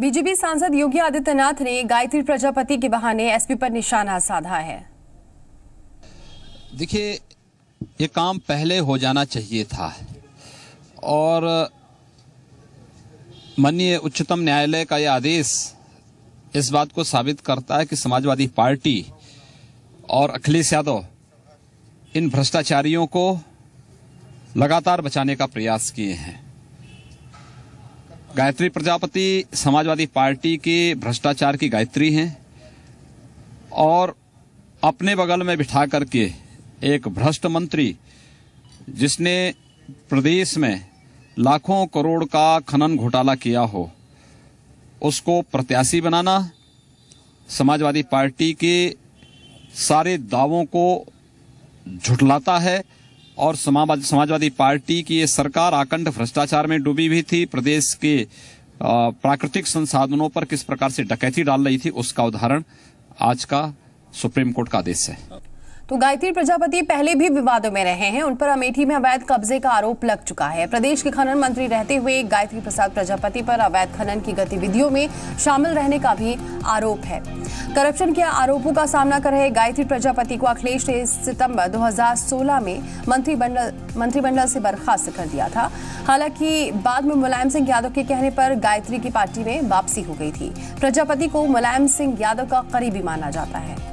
BJP सांसद योगी आदित्यनाथ ने गायत्री प्रजापति के बहाने एसपी पर निशाना साधा है देखिए ये काम पहले हो जाना चाहिए था और माननीय उच्चतम न्यायालय का यह आदेश इस बात को साबित करता है कि समाजवादी पार्टी और अखिलेश यादव इन भ्रष्टाचारियों को लगातार बचाने का प्रयास किए हैं गायत्री प्रजापति समाजवादी पार्टी के भ्रष्टाचार की गायत्री हैं और अपने बगल में बिठा करके एक भ्रष्ट मंत्री जिसने प्रदेश में लाखों करोड़ का खनन घोटाला किया हो उसको प्रत्याशी बनाना समाजवादी पार्टी के सारे दावों को झुटलाता है और समाजवादी पार्टी की ये सरकार आकंठ भ्रष्टाचार में डूबी हुई थी प्रदेश के प्राकृतिक संसाधनों पर किस प्रकार से डकैती डाल रही थी उसका उदाहरण आज का सुप्रीम कोर्ट का आदेश है तो गायत्री प्रजापति पहले भी विवादों में रहे हैं उन पर अमेठी में अवैध कब्जे का आरोप लग चुका है प्रदेश के खनन मंत्री रहते हुए गायत्री प्रसाद प्रजापति पर अवैध खनन की गतिविधियों में शामिल रहने का भी आरोप है करप्शन के आरोपों का सामना कर रहे गायत्री प्रजापति को अखिलेश ने सितंबर 2016 में मंत्रिमंडल मंत्रिमंडल से बर्खास्त कर दिया था हालांकि बाद में मुलायम सिंह यादव के कहने पर गायत्री की पार्टी में वापसी हो गई थी प्रजापति को मुलायम सिंह यादव का करीबी माना जाता है